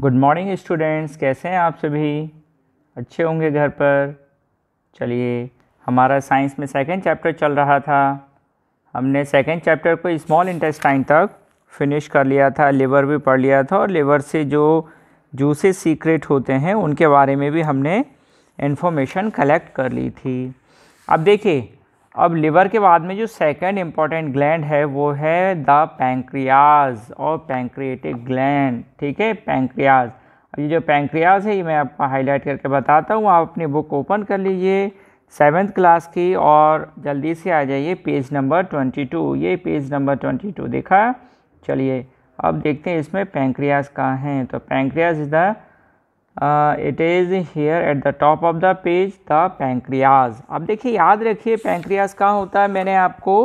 Good morning students कैसे हैं आप सभी अच्छे होंगे घर पर चलिए हमारा साइंस में सेकंड चैप्टर चल रहा था हमने सेकंड चैप्टर को स्मॉल इंटेस्टाइन तक फिनिश कर लिया था लिवर भी पढ़ लिया था और लिवर से जो जूसेस सीक्रेट होते हैं उनके बारे में भी हमने इन्फॉर्मेशन कलेक्ट कर ली थी अब देखिए अब लिवर के बाद में जो सेकंड इम्पॉर्टेंट ग्लैंड है वो है द पैंक्रियाज और पैंक्रिएटिक ग्लैंड ठीक है पैंक्रियाज ये जो पैंक्रियाज है ये मैं आपको हाईलाइट करके बताता हूँ आप अपनी बुक ओपन कर लीजिए सेवन्थ क्लास की और जल्दी से आ जाइए पेज नंबर ट्वेंटी टू ये पेज नंबर ट्वेंटी टू देखा चलिए अब देखते हैं इसमें पैंक्रियाज कहाँ हैं तो pancreas is the uh, it is here at the top of the page the pancreas अब देखिए याद रखिए pancreas कहाँ होता है मैंने आपको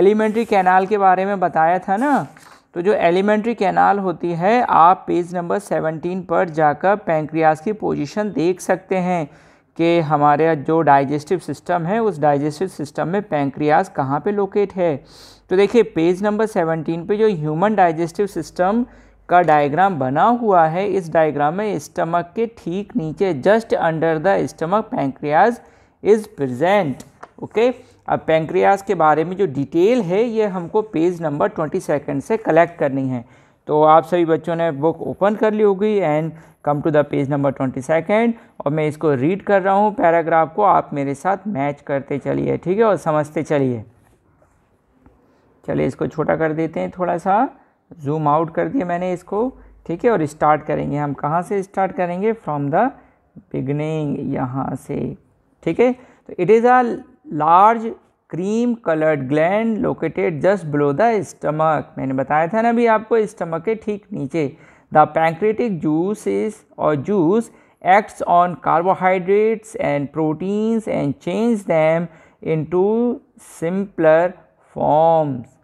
एलिमेंट्री कैनाल के बारे में बताया था ना तो जो एलिमेंट्री कैनाल होती है आप पेज नंबर 17 पर जाकर पैंक्रियाज की पोजीशन देख सकते हैं कि हमारे जो डाइजेस्टिव सिस्टम है उस डाइजेस्टिव सिस्टम में पैंक्रियाज कहाँ पे लोकेट है तो देखिए पेज नंबर 17 पे जो ह्यूमन डाइजेस्टिव सिस्टम का डायग्राम बना हुआ है इस डायग्राम में स्टमक के ठीक नीचे just under the stomach pancreas is present okay अब पैंक्रियाज के बारे में जो डिटेल है ये हमको पेज नंबर ट्वेंटी सेकेंड से कलेक्ट करनी है तो आप सभी बच्चों ने बुक ओपन कर ली होगी and come to the page number twenty second और मैं इसको रीड कर रहा हूँ पैराग्राफ को आप मेरे साथ मैच करते चलिए ठीक है और समझते चलिए चलिए इसको छोटा कर देते हैं थोड़ा सा जूम आउट कर दिया मैंने इसको ठीक है और स्टार्ट करेंगे हम कहाँ से स्टार्ट करेंगे फ्रॉम द बिगनिंग यहाँ से ठीक है तो it is a large cream coloured gland located just below the stomach मैंने बताया था ना अभी आपको स्टमक के ठीक नीचे द पैंक्रेटिक जूस इज और juice on carbohydrates and proteins and change them into simpler forms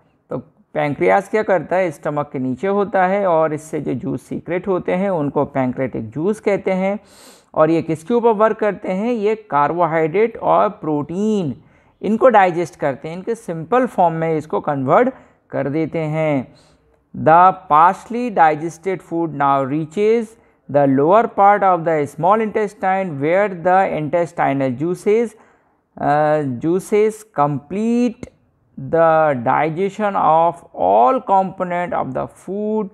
pancreas क्या करता है स्टमक के नीचे होता है और इससे जो जूस सीक्रेट होते हैं उनको पैंक्रेटिक जूस कहते हैं और ये किसके ऊपर वर्क करते हैं ये कार्बोहाइड्रेट और प्रोटीन इनको डाइजेस्ट करते हैं इनके सिंपल फॉर्म में इसको कन्वर्ट कर देते हैं the partially digested food now reaches the lower part of the small intestine where the intestinal juices juices complete the digestion of all component of the food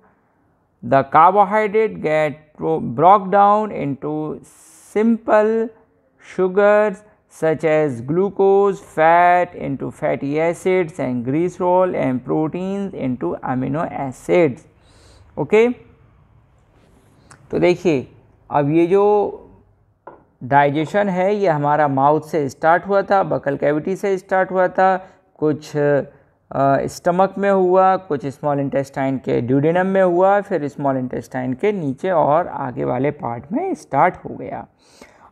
the carbohydrate get broke down into simple sugars such as glucose, fat into fatty acids and glycerol and proteins into amino acids. okay? to dekhiye ab ye jo digestion है ये हमारा mouth से start हुआ था buccal cavity से start हुआ था कुछ स्टमक में हुआ कुछ स्मॉल इंटेस्टाइन के ड्यूडेनम में हुआ फिर स्मॉल इंटेस्टाइन के नीचे और आगे वाले पार्ट में स्टार्ट हो गया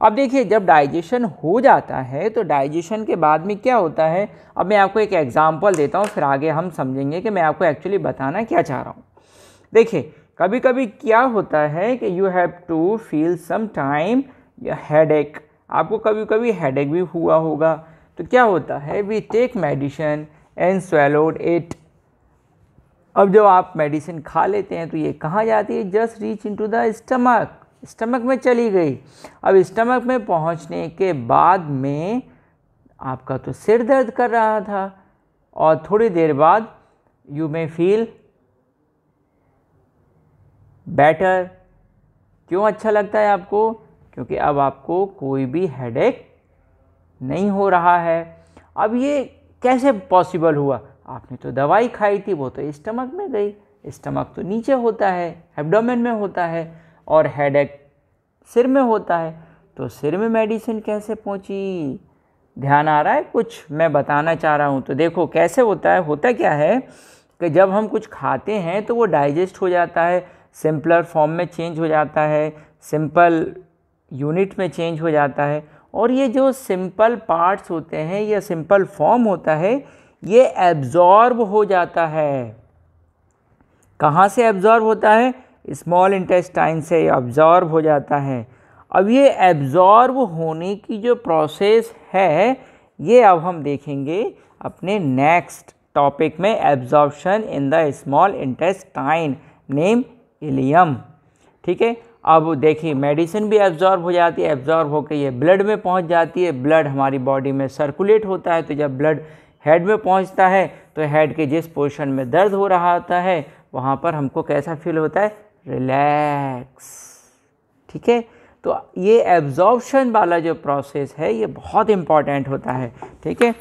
अब देखिए जब डाइजेशन हो जाता है तो डाइजेशन के बाद में क्या होता है अब मैं आपको एक एग्ज़ाम्पल देता हूँ फिर आगे हम समझेंगे कि मैं आपको एक्चुअली बताना क्या चाह रहा हूँ देखिए कभी कभी क्या होता है कि you have to feel some time head एक आपको कभी कभी हेड एक भी हुआ होगा तो क्या होता है we take medicine and swallowed it अब जब आप मेडिसिन खा लेते हैं तो ये कहाँ जाती है just reach into the stomach stomach में चली गई अब स्टमक में पहुँचने के बाद में आपका तो सिर दर्द कर रहा था और थोड़ी देर बाद यू मे फील बेटर क्यों अच्छा लगता है आपको क्योंकि अब आपको कोई भी हेडेक नहीं हो रहा है अब ये कैसे पॉसिबल हुआ आपने तो दवाई खाई थी वो तो स्टमक में गई स्टमक तो नीचे होता है एब्डोमेन में होता है और एक सिर में होता है तो सिर में मेडिसिन कैसे पहुंची ध्यान आ रहा है कुछ मैं बताना चाह रहा हूँ तो देखो कैसे होता है होता क्या है कि जब हम कुछ खाते हैं तो वो डाइजेस्ट हो जाता है सिंपलर फॉर्म में चेंज हो जाता है सिंपल यूनिट में चेंज हो जाता है और ये जो सिंपल पार्ट्स होते हैं या सिंपल फॉर्म होता है ये एब्ज़ॉर्ब हो जाता है कहाँ से एब्ज़ॉर्ब होता है स्मॉल इंटेस्टाइन से ऑब्ज़ॉर्ब हो जाता है अब ये एब्ज़ॉर्ब होने की जो प्रोसेस है ये अब हम देखेंगे अपने नेक्स्ट टॉपिक में absorption in the small intestine name ileum ठीक है अब देखिए मेडिसिन भी एब्ज़ॉर्ब हो जाती है एब्ज़ॉर्ब होकर ये ब्लड में पहुंच जाती है ब्लड हमारी बॉडी में सर्कुलेट होता है तो जब ब्लड हेड में पहुंचता है तो हेड के जिस पोर्शन में दर्द हो रहा होता है वहाँ पर हमको कैसा फील होता है रिलैक्स ठीक है तो ये एब्जॉर्बशन वाला जो प्रोसेस है ये बहुत इम्पॉर्टेंट होता है ठीक है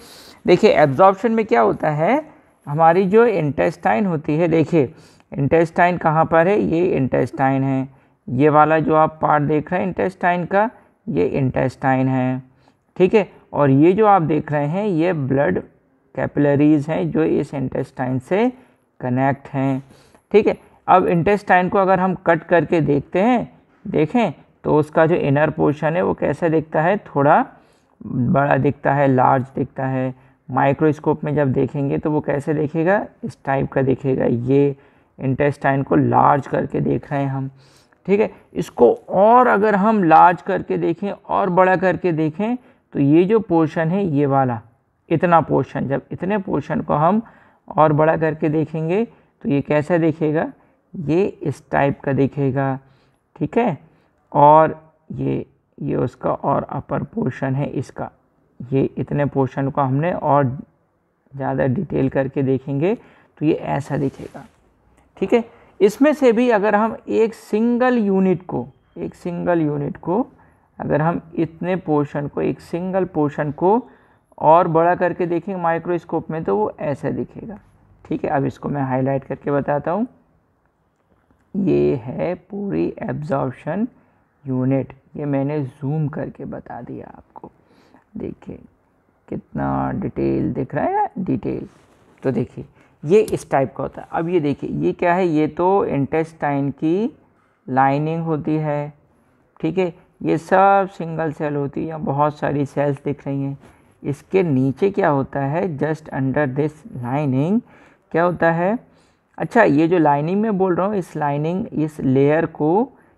देखिए एब्जॉर्बशन में क्या होता है हमारी जो इंटेस्टाइन होती है देखिए इंटेस्टाइन कहाँ पर है ये इंटेस्टाइन है ये वाला जो आप पार्ट देख रहे हैं इंटेस्टाइन का ये इंटेस्टाइन है ठीक है और ये जो आप देख रहे हैं ये ब्लड कैपिलरीज हैं जो इस इंटेस्टाइन से कनेक्ट हैं ठीक है अब इंटेस्टाइन को अगर हम कट करके देखते हैं देखें तो उसका जो इनर पोर्शन है वो कैसा दिखता है थोड़ा बड़ा दिखता है लार्ज दिखता है माइक्रोस्कोप में जब देखेंगे तो वो कैसे देखेगा इस टाइप का देखेगा ये इंटेस्टाइन को लार्ज करके देख रहे हैं हम ठीक है इसको और अगर हम लार्ज करके देखें और बड़ा करके देखें तो ये जो पोर्शन है ये वाला इतना पोर्शन जब इतने पोर्शन को हम और बड़ा करके देखेंगे तो ये कैसा देखेगा ये इस टाइप का देखेगा ठीक है और ये ये उसका और अपर पोर्शन है इसका ये इतने पोर्शन को हमने और ज़्यादा डिटेल करके देखेंगे तो ये ऐसा दिखेगा ठीक है इसमें से भी अगर हम एक सिंगल यूनिट को एक सिंगल यूनिट को अगर हम इतने पोर्शन को एक सिंगल पोर्शन को और बड़ा करके देखेंगे माइक्रोस्कोप में तो वो ऐसा दिखेगा ठीक है अब इसको मैं हाईलाइट करके बताता हूँ ये है पूरी एब्जॉर्बशन यूनिट ये मैंने जूम करके बता दिया आपको देखिए कितना डिटेल दिख रहा है डिटेल तो देखिए ये इस टाइप का होता है अब ये देखिए ये क्या है ये तो इंटेस्टाइन की लाइनिंग होती है ठीक है ये सब सिंगल सेल होती है यहाँ बहुत सारी सेल्स दिख रही हैं इसके नीचे क्या होता है जस्ट अंडर दिस लाइनिंग क्या होता है अच्छा ये जो लाइनिंग में बोल रहा हूँ इस लाइनिंग इस लेयर को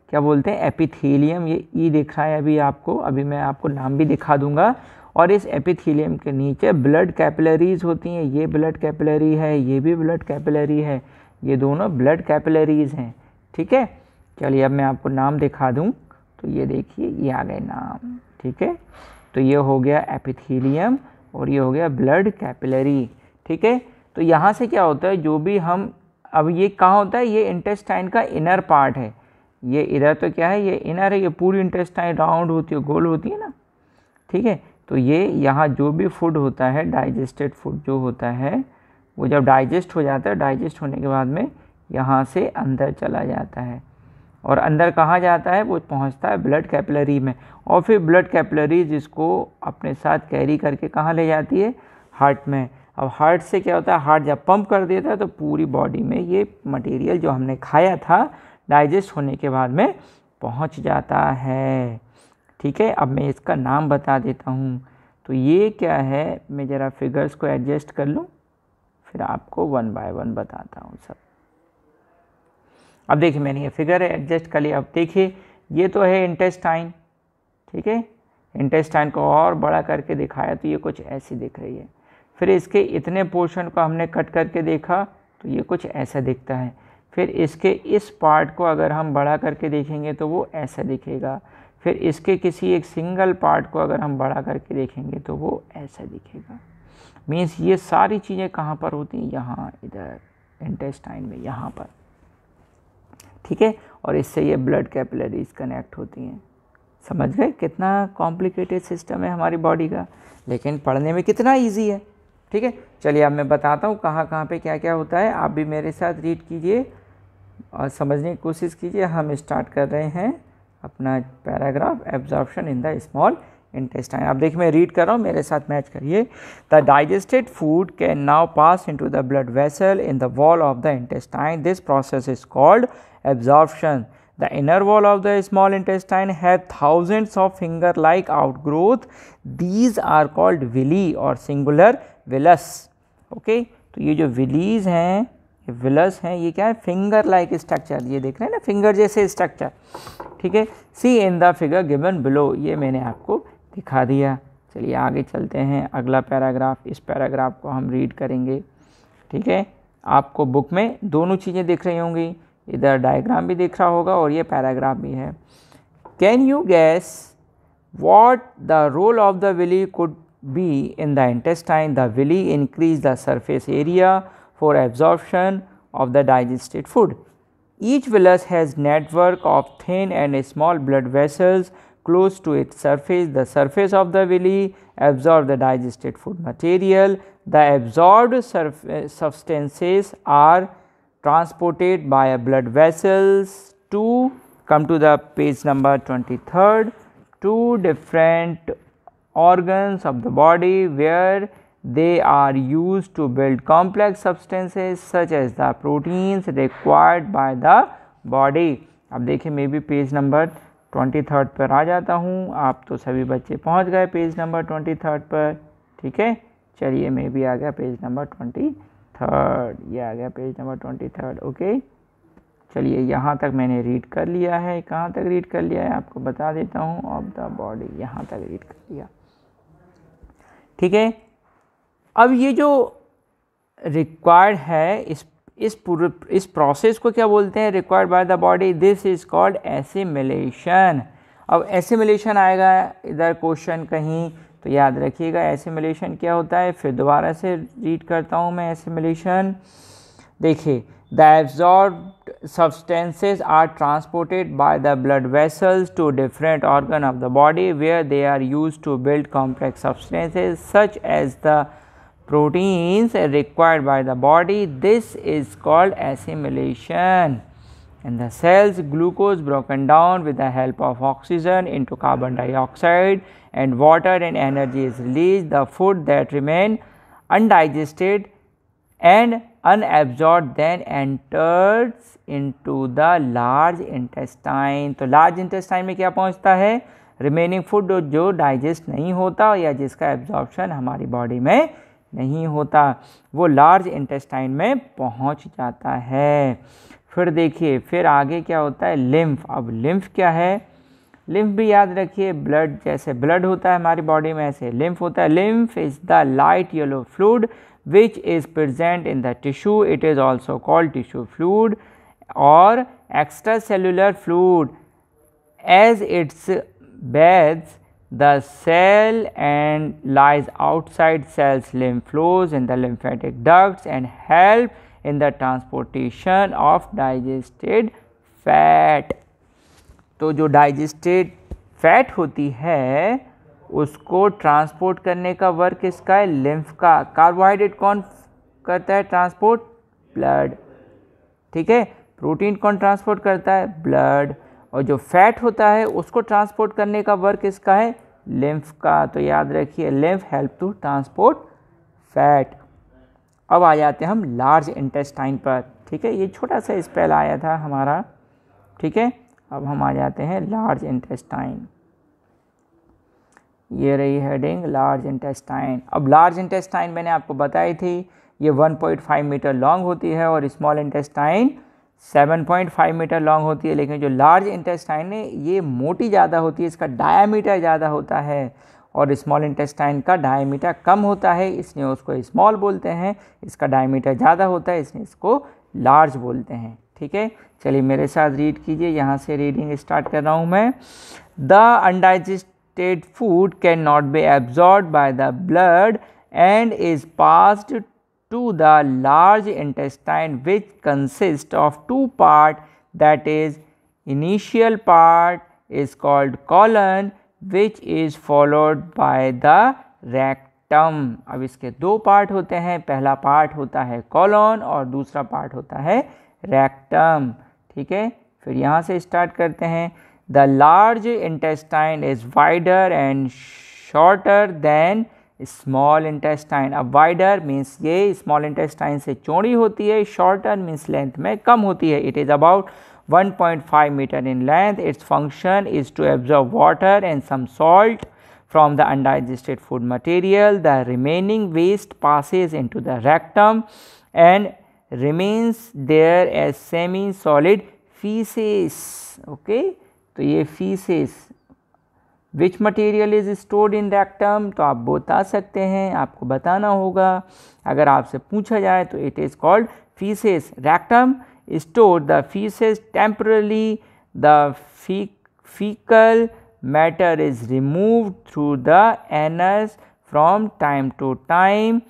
क्या बोलते हैं एपिथेलियम ये ई e दिख रहा है अभी आपको अभी मैं आपको नाम भी दिखा दूंगा और इस एपिथीलियम के नीचे ब्लड कैपिलरीज होती हैं ये ब्लड कैपिलरी है ये भी ब्लड कैपिलरी है ये दोनों ब्लड कैपिलरीज हैं ठीक है चलिए अब मैं आपको नाम दिखा दूँ तो ये देखिए ये आ गए नाम ठीक है तो ये हो गया एपिथीलियम और ये हो गया ब्लड कैपिलरी ठीक है तो यहाँ से क्या होता है जो भी हम अब ये कहाँ होता है ये इंटेस्टाइन का इनर पार्ट है ये इधर तो क्या है ये इनर है ये पूरी इंटेस्टाइन राउंड होती है गोल होती है ना ठीक है तो ये यहाँ जो भी फूड होता है डाइजेस्टेड फूड जो होता है वो जब डाइजेस्ट हो जाता है डाइजेस्ट होने के बाद में यहाँ से अंदर चला जाता है और अंदर कहाँ जाता है वो पहुँचता है ब्लड कैपिलरी में और फिर ब्लड कैपिलरी जिसको अपने साथ कैरी करके कहाँ ले जाती है हार्ट में अब हार्ट से क्या होता है हार्ट जब पंप कर देता है तो पूरी बॉडी में ये मटेरियल जो हमने खाया था डाइजेस्ट होने के बाद में पहुँच जाता है ठीक है अब मैं इसका नाम बता देता हूँ तो ये क्या है मैं ज़रा फिगर्स को एडजस्ट कर लूँ फिर आपको वन बाय वन बताता हूँ सब अब देखिए मैंने ये फिगर एडजस्ट कर लिया अब देखिए ये तो है इंटेस्टाइन ठीक है इंटेस्टाइन को और बड़ा करके दिखाया तो ये कुछ ऐसी दिख रही है फिर इसके इतने पोर्शन को हमने कट करके देखा तो ये कुछ ऐसा दिखता है फिर इसके इस पार्ट को अगर हम बड़ा करके देखेंगे तो वो ऐसा दिखेगा फिर इसके किसी एक सिंगल पार्ट को अगर हम बड़ा करके देखेंगे तो वो ऐसा दिखेगा मीन्स ये सारी चीज़ें कहाँ पर होती हैं यहाँ इधर इंटेस्टाइन में यहाँ पर ठीक है और इससे ये ब्लड कैपिलरीज कनेक्ट होती हैं समझ गए कितना कॉम्प्लिकेटेड सिस्टम है हमारी बॉडी का लेकिन पढ़ने में कितना ईजी है ठीक है चलिए अब मैं बताता हूँ कहाँ कहाँ पे क्या क्या होता है आप भी मेरे साथ रीड कीजिए और समझने की कोशिश कीजिए हम स्टार्ट कर रहे हैं अपना paragraph absorption in the small intestine आप देखिए मैं रीड कर रहा हूँ मेरे साथ मैच करिए the digested food can now pass into the blood vessel in the wall of the intestine this process is called absorption the inner wall of the small intestine है thousands of finger like outgrowth these are called villi और singular villus okay तो ये जो villis हैं villous हैं ये क्या है फिंगर लाइक स्ट्रक्चर ये देख रहे हैं ना फिंगर जैसे स्ट्रक्चर ठीक है see in the figure given below ये मैंने आपको दिखा दिया चलिए आगे चलते हैं अगला पैराग्राफ इस पैराग्राफ को हम रीड करेंगे ठीक है आपको बुक में दोनों चीज़ें दिख रही होंगी इधर डायग्राम भी दिख रहा होगा और ये पैराग्राफ भी है can you guess what the role of the villi could be in the intestine the villi increase the surface area for absorption of the digested food. Each villus has network of thin and small blood vessels close to its surface. The surface of the villi absorb the digested food material. The absorbed substances are transported by blood vessels to come to the page number 23rd two different organs of the body where They are used to build complex substances such as the proteins required by the body. अब देखिए maybe page number twenty third पर आ जाता हूँ आप तो सभी बच्चे पहुँच गए पेज नंबर ट्वेंटी थर्ड पर ठीक है चलिए मैं भी आ गया पेज नंबर ट्वेंटी थर्ड ये आ गया page number twenty third okay चलिए यहाँ तक मैंने रीड कर लिया है कहाँ तक रीड कर लिया है आपको बता देता हूँ ऑफ द बॉडी यहाँ तक रीड कर लिया ठीक है अब ये जो रिक्वायर्ड है इस इस पूरे इस प्रोसेस को क्या बोलते हैं required by the body this is called assimilation अब एसिमिलेशन आएगा इधर क्वेश्चन कहीं तो याद रखिएगा एसिमिलेशन क्या होता है फिर दोबारा से रीड करता हूँ मैं एसिमिलेशन देखिए the absorb substances are transported by the blood vessels to different organ of the body where they are use to build complex substances such as the proteins required by the body this is called assimilation and the cells glucose broken down with the help of oxygen into carbon dioxide and water and energy is released the food that remain undigested and unabsorbed then enters into the large intestine to large intestine mein kya pahunchta hai remaining food jo digest nahi hota ya jiska absorption hamari body mein नहीं होता वो large intestine में पहुंच जाता है फिर देखिए फिर आगे क्या होता है लिम्फ अब लिम्फ क्या है लिम्फ भी याद रखिए ब्लड जैसे ब्लड होता है हमारी बॉडी में ऐसे लिम्फ होता है lymph is the light yellow fluid which is present in the tissue it is also called tissue fluid or extracellular fluid as it's beds the cell and lies outside cell's lymph flows in the lymphatic ducts and help in the transportation of digested fat तो जो digested fat होती है उसको transport करने का work इसका है lymph का कार्बोहाइड्रेट कौन करता है ट्रांसपोर्ट ब्लड ठीक है प्रोटीन कौन ट्रांसपोर्ट करता है ब्लड और जो फैट होता है उसको ट्रांसपोर्ट करने का वर्क इसका है लेम्फ का तो याद रखिए lymph help to transport fat अब आ जाते हैं हम लार्ज इंटेस्टाइन पर ठीक है ये छोटा सा स्पेल आया था हमारा ठीक है अब हम आ जाते हैं लार्ज इंटेस्टाइन ये रही हेडिंग लार्ज इंटेस्टाइन अब लार्ज इंटेस्टाइन मैंने आपको बताई थी ये 1.5 मीटर लॉन्ग होती है और स्मॉल इंटेस्टाइन 7.5 मीटर लॉन्ग होती है लेकिन जो लार्ज इंटेस्टाइन है ये मोटी ज़्यादा होती है इसका डायामीटर ज़्यादा होता है और स्मॉल इंटेस्टाइन का डायामीटर कम होता है इसलिए उसको स्मॉल बोलते हैं इसका डायामीटर ज़्यादा होता है इसलिए इसको लार्ज बोलते हैं ठीक है चलिए मेरे साथ रीड कीजिए यहाँ से रीडिंग स्टार्ट कर रहा हूँ मैं the undigested food cannot be absorb by the blood and is passed to the large intestine which consists of two part that is initial part is called colon which is followed by the rectum अब इसके दो part होते हैं पहला part होता है colon और दूसरा पार्ट होता है rectum ठीक है फिर यहाँ से स्टार्ट करते हैं the large intestine is wider and shorter than small intestine अब वाइडर मीन्स ये स्मॉल इंटेस्टाइन से चौड़ी होती है शॉर्टर मीन्स लेंथ में कम होती है it is about 1.5 metre in length its function is to absorb water and some salt from the undigested food material the remaining waste passes into the rectum and remains there as semi solid faeces okay तो ये faeces which material is stored in rectum तो आप बता सकते हैं आपको बताना होगा अगर आपसे पूछा जाए तो it is called faeces rectum store the faeces temporarily the faecal matter is remove through the anus from time to time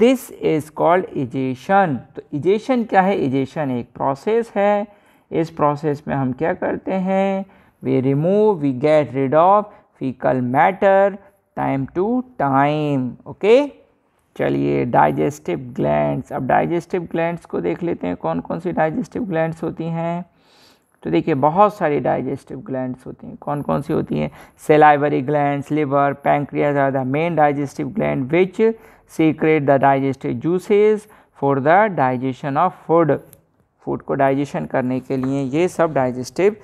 this is called egestion तो इजेशन क्या है इजेशन एक प्रोसेस है इस प्रोसेस में हम क्या करते हैं we remove we get rid of fecal matter time to time okay चलिए डाइजेस्टिव ग्लैंड्स अब डाइजेस्टिव ग्लैंड्स को देख लेते हैं कौन कौन सी डाइजेस्टिव ग्लैंड्स होती हैं तो देखिए बहुत सारी डाइजेस्टिव ग्लैंड्स होती हैं कौन कौन सी होती हैं salivary glands liver pancreas are the main digestive gland which secrete the digestive juices for the digestion of food food को डाइजेशन करने के लिए ये सब डाइजेस्टिव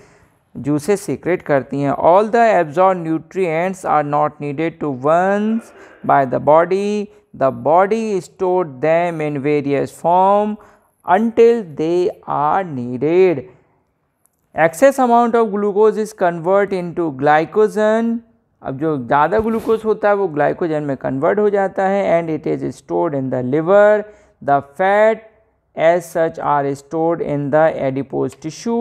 जूसे सीक्रेट करती हैं all the absorb nutrients are not needed to once by the body the body store them in various form they are needed excess amount of glucose is convert into glycogen अब जो ज़्यादा glucose होता है वो glycogen में convert हो जाता है and it is stored in the liver the fat as such are stored in the adipose tissue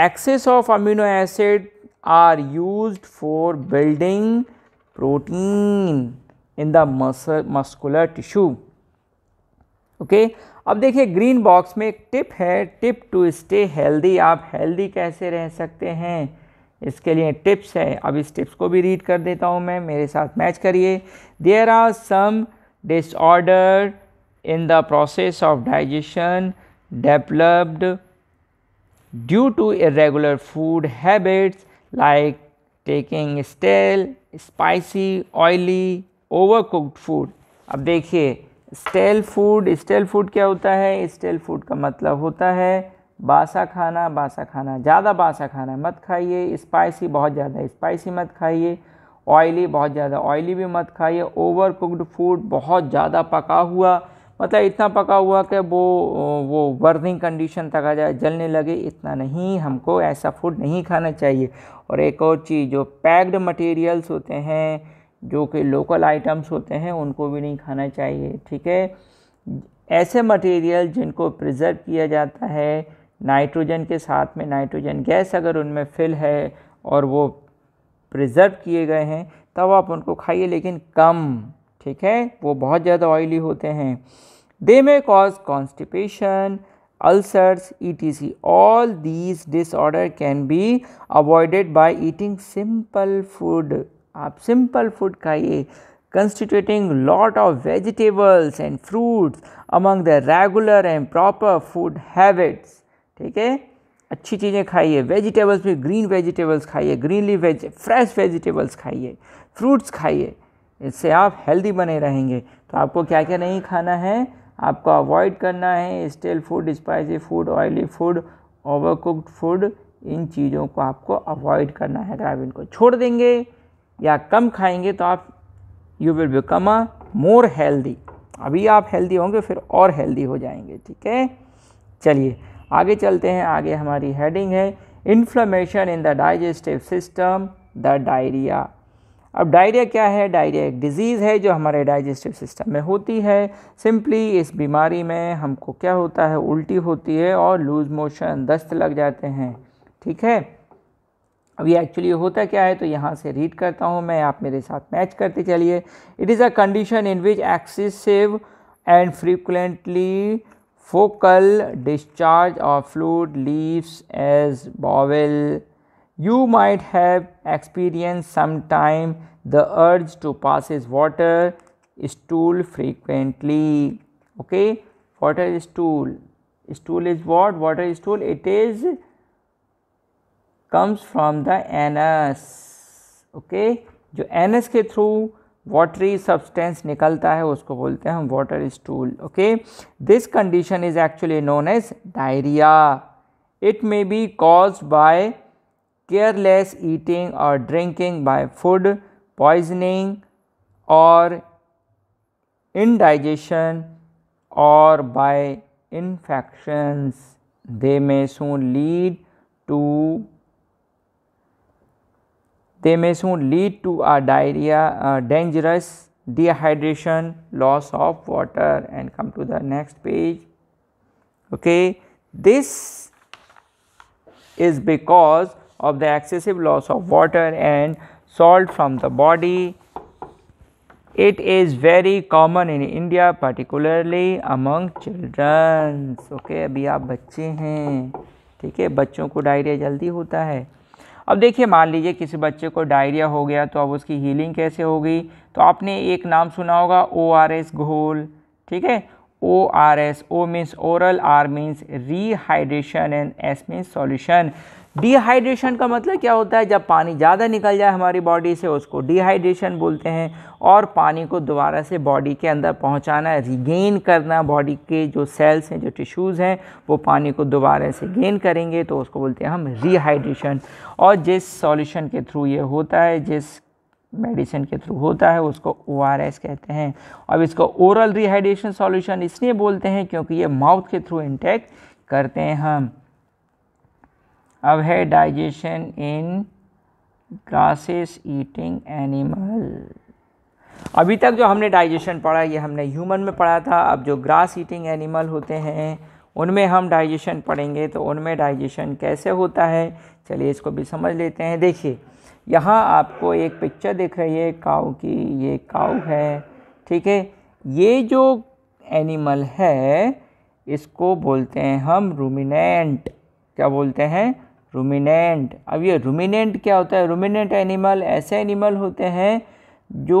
excess of amino acid are use for building protein in the muscular tissue okay अब देखिए green box में एक tip है tip to stay healthy आप healthy कैसे रह सकते हैं इसके लिए टिप्स है अब इस टिप्स को भी रीड कर देता हूँ मैं मेरे साथ मैच करिए there are some disorder in the process of digestion developed due to irregular food habits like taking stale, spicy, oily, overcooked food. अब देखिए स्टेल फूड स्टेल फूड क्या होता है स्टेल फूड का मतलब होता है बासा खाना बासा खाना ज़्यादा बासा खाना मत खाइए स्पाइसी बहुत ज़्यादा स्पाइसी मत खाइए ऑयली बहुत ज़्यादा ऑयली भी मत खाइए ओवर कुकड फूड बहुत ज़्यादा पका हुआ मतलब इतना पका हुआ कि वो वो वर्निंग कंडीशन तक आ जाए जलने लगे इतना नहीं हमको ऐसा फूड नहीं खाना चाहिए और एक और चीज़ जो पैक्ड मटेरियल्स होते हैं जो कि लोकल आइटम्स होते हैं उनको भी नहीं खाना चाहिए ठीक है ऐसे मटेरियल जिनको प्रिजर्व किया जाता है नाइट्रोजन के साथ में नाइट्रोजन गैस अगर उनमें फिल है और वो प्रिजर्व किए गए हैं तब आप उनको खाइए लेकिन कम ठीक है वो बहुत ज़्यादा ऑयली होते हैं They may cause constipation, ulcers, etc. All these disorder can be avoided by eating simple food. आप simple food खाइए constituting lot of vegetables and fruits among the regular and proper food habits. ठीक है अच्छी चीज़ें खाइए vegetables भी green vegetables खाइए green leafy veg fresh vegetables खाइए फ्रूट्स खाइए इससे आप हेल्दी बने रहेंगे तो आपको क्या क्या नहीं खाना है आपको अवॉइड करना है stale food spicy food oily food overcooked food इन चीज़ों को आपको अवॉइड करना है अगर आप इनको छोड़ देंगे या कम खाएंगे तो आप you will become a more healthy अभी आप हेल्दी होंगे फिर और हेल्दी हो जाएंगे ठीक है चलिए आगे चलते हैं आगे हमारी हेडिंग है inflammation in the digestive system the diarrhoea अब डायरिया क्या है डायरिया एक डिज़ीज़ है जो हमारे डाइजेस्टिव सिस्टम में होती है सिंपली इस बीमारी में हमको क्या होता है उल्टी होती है और लूज मोशन दस्त लग जाते हैं ठीक है अब ये एक्चुअली होता क्या है तो यहाँ से रीड करता हूँ मैं आप मेरे साथ मैच करते चलिए it is a condition in which excessive and frequently faecal discharge of fluid leaves as bowel you might have experienced sometime the urge to pass his water stool frequently okay water stool stool is what water stool it is comes from the anus okay jo anus ke through watery substance nikalta hai usko bolte hain water stool okay this condition is actually known as diarrhea it may be caused by careless eating or drinking by food poisoning or indigestion or by infections. They may soon lead to they may soon lead to a diarrhea, dangerous dehydration, loss of water, and come to the next page. Okay, this is because of the excessive loss of water and salt from the body. It is very common in India, particularly among children. Okay, अभी आप बच्चे हैं ठीक है बच्चों को diarrhoea जल्दी होता है अब देखिए मान लीजिए किसी बच्चे को डायरिया हो गया तो अब उसकी हीलिंग कैसे होगी तो आपने एक नाम सुना होगा ओ आर एस घोल ठीक है O R S O means oral R means rehydration and S means solution dehydration का मतलब क्या होता है जब पानी ज़्यादा निकल जाए हमारी बॉडी से उसको डिहाइड्रेशन बोलते हैं और पानी को दोबारा से बॉडी के अंदर पहुंचाना रिगेन करना बॉडी के जो सेल्स हैं जो टिश्यूज़ हैं वो पानी को दोबारा से गेन करेंगे तो उसको बोलते हैं हम रिहाइड्रेशन और जिस सॉल्यूशन के थ्रू ये होता है जिस मेडिसिन के थ्रू होता है उसको ओ कहते हैं अब इसको ओरल रिहाइड्रेशन सॉल्यूशन इसलिए बोलते हैं क्योंकि ये माउथ के थ्रू इंटेक करते हैं हम अब है digestion in grasses eating animal अभी तक जो हमने डाइजेशन पढ़ा ये हमने ह्यूमन में पढ़ा था अब जो ग्रास ईटिंग एनिमल होते हैं उनमें हम डाइजेशन पढ़ेंगे तो उनमें डाइजेशन कैसे होता है चलिए इसको भी समझ लेते हैं देखिए यहाँ आपको एक पिक्चर दिख रही है काऊ की ये काऊ है ठीक है ये जो एनिमल है इसको बोलते हैं हम रूमिनेंट क्या बोलते हैं रूमिनेंट अब ये रूमिनेंट क्या होता है रूमिनेंट एनिमल ऐसे एनिमल होते हैं जो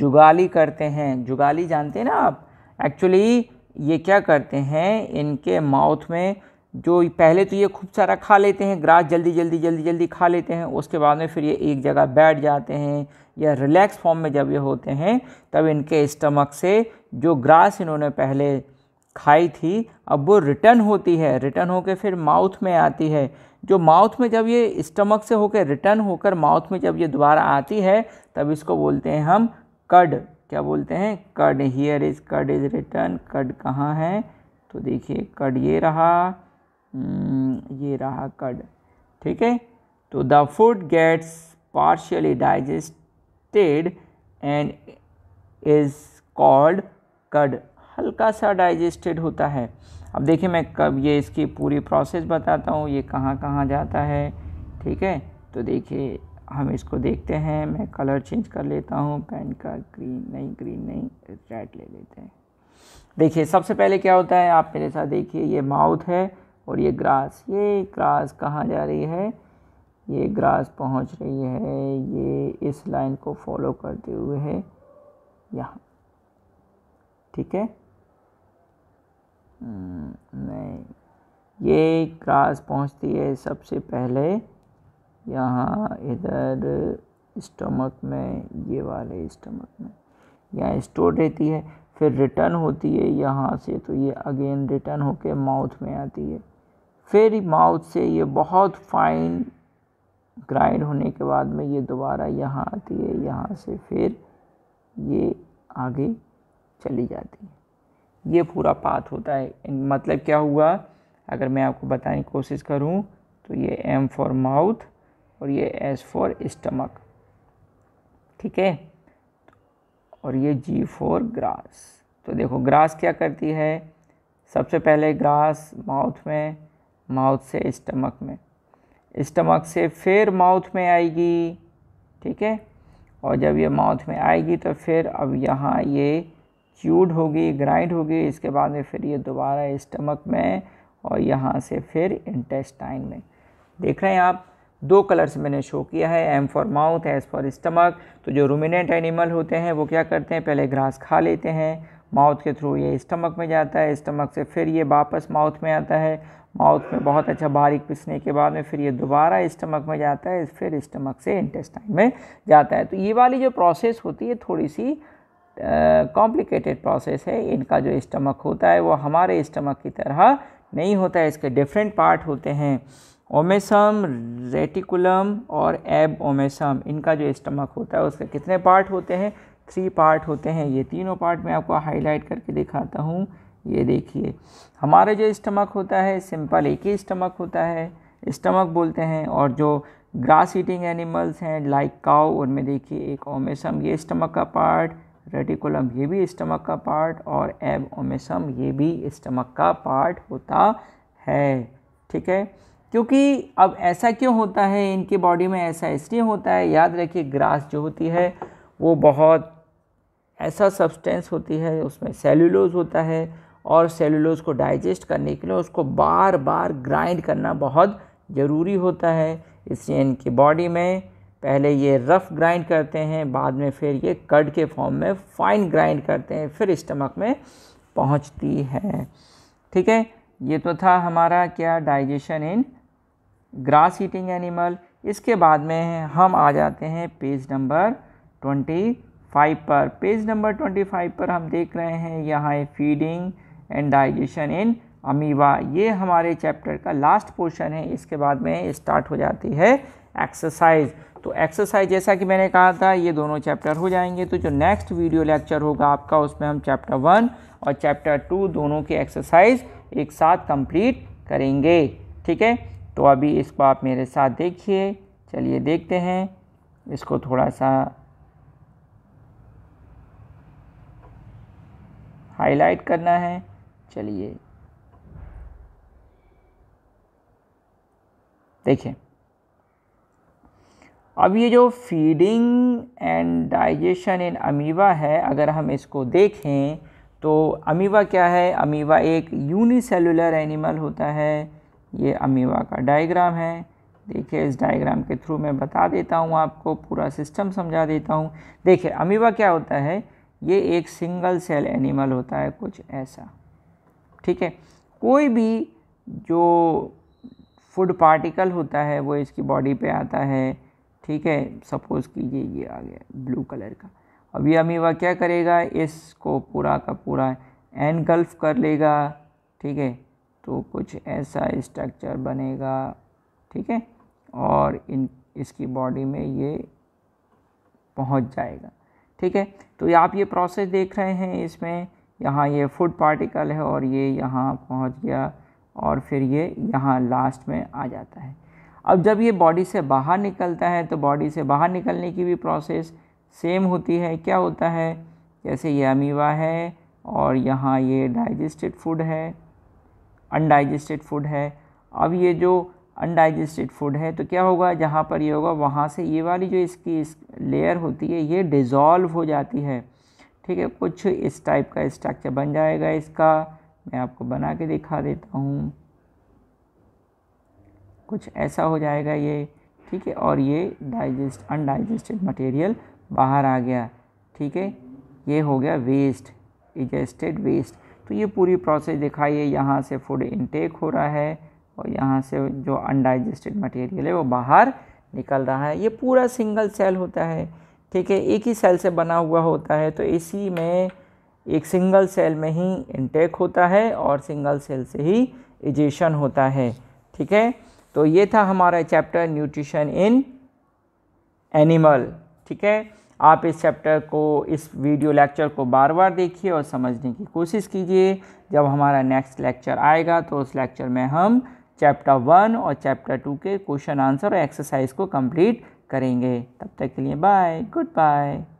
जुगाली करते हैं जुगाली जानते हैं ना आप एक्चुअली ये क्या करते हैं इनके माउथ में जो पहले तो ये खूब सारा खा लेते हैं ग्रास जल्दी जल्दी जल्दी जल्दी खा लेते हैं उसके बाद में फिर ये एक जगह बैठ जाते हैं या रिलैक्स फॉर्म में जब ये होते हैं तब इनके स्टमक से जो ग्रास इन्होंने पहले खाई थी अब वो रिटर्न होती है रिटर्न होकर फिर माउथ में आती है जो माउथ में जब ये स्टमक से होकर रिटर्न होकर माउथ में जब ये दोबारा आती है तब इसको बोलते हैं हम कड क्या बोलते हैं cud here is cud is return cud कहाँ है तो देखिए कड ये रहा हम्म, ये रहा कड ठीक है तो the food gets partially digested and is called cud हल्का सा डाइजेस्टेड होता है अब देखिए मैं कब ये इसकी पूरी प्रोसेस बताता हूँ ये कहाँ कहाँ जाता है ठीक है तो देखिए हम इसको देखते हैं मैं कलर चेंज कर लेता हूँ पेन का ग्रीन नहीं ग्रीन नहीं रेड ले लेते हैं देखिए सबसे पहले क्या होता है आप मेरे साथ देखिए ये माउथ है और ये ग्रास ये ग्रास कहाँ जा रही है ये ग्रास पहुँच रही है ये इस लाइन को फॉलो करते हुए है यहाँ ठीक है हम्म, नहीं ये क्रास पहुंचती है सबसे पहले यहाँ इधर स्टमक में ये वाले स्टमक में यहाँ स्टोर रहती है फिर रिटर्न होती है यहाँ से तो ये अगेन रिटर्न होके माउथ में आती है फिर माउथ से ये बहुत फाइन ग्राइंड होने के बाद में ये दोबारा यहाँ आती है यहाँ से फिर ये आगे चली जाती है ये पूरा पाथ होता है मतलब क्या हुआ अगर मैं आपको बताने की कोशिश करूँ तो ये एम फॉर माउथ और ये एस फॉर स्टमक ठीक है और ये जी फॉर ग्रास तो देखो ग्रास क्या करती है सबसे पहले ग्रास माउथ में माउथ से स्टमक में स्टमक से फिर माउथ में आएगी ठीक है और जब ये माउथ में आएगी तो फिर अब यहाँ ये च्यूड होगी ग्राइंड होगी इसके बाद में फिर ये दोबारा स्टमक में और यहाँ से फिर इंटेस्टाइन में देख रहे हैं आप दो कलर्स मैंने शो किया है M for mouth S for stomach तो जो रूमिनेंट एनिमल होते हैं वो क्या करते हैं पहले घास खा लेते हैं माउथ के थ्रू ये स्टमक में जाता है स्टमक से फिर ये वापस माउथ में आता है माउथ में बहुत अच्छा बारीक पिसने के बाद में फिर ये दोबारा स्टमक में जाता है फिर स्टमक से इंटेस्टाइन में जाता है तो ये वाली जो प्रोसेस होती है थोड़ी सी कॉम्प्लिकेटेड प्रोसेस है इनका जो स्टमक होता है वो हमारे स्टमक की तरह नहीं होता है इसके डिफरेंट पार्ट होते हैं ओमेसम रेटिकुलम और एब ओमेसम इनका जो स्टमक होता है उसके कितने पार्ट होते हैं थ्री पार्ट होते हैं ये तीनों पार्ट मैं आपको हाईलाइट करके दिखाता हूँ ये देखिए हमारे जो स्टमक होता है सिंपल एक ही स्टमक होता है स्टमक बोलते हैं और जो ग्रास ईटिंग एनिमल्स हैं लाइक काउ उनमें देखिए एक ओमेसम ये स्टमक का पार्ट रेटिकुलम ये भी स्टमक का पार्ट और एब ओमेसम ये भी स्टमक का पार्ट होता है ठीक है क्योंकि अब ऐसा क्यों होता है इनकी बॉडी में ऐसा इसलिए होता है याद रखिए ग्रास जो होती है वो बहुत ऐसा सब्सटेंस होती है उसमें सेलुलोज होता है और सेलुलोज को डाइजेस्ट करने के लिए उसको बार बार ग्राइंड करना बहुत ज़रूरी होता है इसलिए इनकी बॉडी में पहले ये रफ़ ग्राइंड करते हैं बाद में फिर ये कड के फॉर्म में फाइन ग्राइंड करते हैं फिर स्टमक में पहुंचती है ठीक है ये तो था हमारा क्या digestion in grass eating animal इसके बाद में हम आ जाते हैं पेज नंबर ट्वेंटी फाइव पर पेज नंबर ट्वेंटी फाइव पर हम देख रहे हैं यहाँ है feeding and digestion in amoeba ये हमारे चैप्टर का लास्ट पोर्शन है इसके बाद में स्टार्ट हो जाती है एक्सरसाइज तो एक्सरसाइज जैसा कि मैंने कहा था ये दोनों चैप्टर हो जाएंगे तो जो नेक्स्ट वीडियो लेक्चर होगा आपका उसमें हम चैप्टर वन और चैप्टर टू दोनों की एक्सरसाइज एक साथ कंप्लीट करेंगे ठीक है तो अभी इसको आप मेरे साथ देखिए चलिए देखते हैं इसको थोड़ा सा हाईलाइट करना है चलिए देखिए अब ये जो feeding and digestion in amoeba है अगर हम इसको देखें तो अमीवा क्या है अमीवा एक यूनिसेलुलर एनिमल होता है ये अमीवा का डायग्राम है देखिए इस डायग्राम के थ्रू मैं बता देता हूँ आपको पूरा सिस्टम समझा देता हूँ देखिए अमीवा क्या होता है ये एक सिंगल सेल एनिमल होता है कुछ ऐसा ठीक है कोई भी जो फूड पार्टिकल होता है वो इसकी बॉडी पे आता है ठीक है सपोज़ कीजिए ये आ गया ब्लू कलर का अब ये अमीवा क्या करेगा इसको पूरा का पूरा एनगल्फ कर लेगा ठीक है तो कुछ ऐसा स्ट्रक्चर बनेगा ठीक है और इन इसकी बॉडी में ये पहुंच जाएगा ठीक है तो ये आप ये प्रोसेस देख रहे हैं इसमें यहाँ ये फूड पार्टिकल है और ये यहाँ पहुँच गया और फिर ये यहाँ लास्ट में आ जाता है अब जब ये बॉडी से बाहर निकलता है तो बॉडी से बाहर निकलने की भी प्रोसेस सेम होती है क्या होता है जैसे ये अमीवा है और यहाँ ये डाइजेस्टेड फूड है अनडाइजेस्टेड फूड है अब ये जो अनडाइजेस्टेड फूड है तो क्या होगा जहाँ पर ये होगा वहाँ से ये वाली जो इसकी इस लेयर होती है ये डिज़ोल्व हो जाती है ठीक है कुछ इस टाइप का स्ट्रक्चर बन जाएगा इसका मैं आपको बना के दिखा देता हूँ कुछ ऐसा हो जाएगा ये ठीक है और ये डाइजेस्ट अनडाइजेस्टेड मटेरियल बाहर आ गया ठीक है ये हो गया वेस्ट इजेस्टेड वेस्ट तो ये पूरी प्रोसेस दिखाइए यहाँ से फूड इनटेक हो रहा है और यहाँ से जो अनडाइजेस्टेड मटेरियल है वो बाहर निकल रहा है ये पूरा सिंगल सेल होता है ठीक है एक ही सेल से बना हुआ होता है तो इसी में एक सिंगल सेल में ही इनटेक होता है और सिंगल सेल से ही इजेशन होता है ठीक है तो ये था हमारा चैप्टर न्यूट्रिशन इन एनिमल ठीक है आप इस चैप्टर को इस वीडियो लेक्चर को बार बार देखिए और समझने की कोशिश कीजिए जब हमारा नेक्स्ट लेक्चर आएगा तो उस लेक्चर में हम चैप्टर वन और चैप्टर टू के क्वेश्चन आंसर और एक्सरसाइज को कंप्लीट करेंगे तब तक के लिए बाय गुड बाय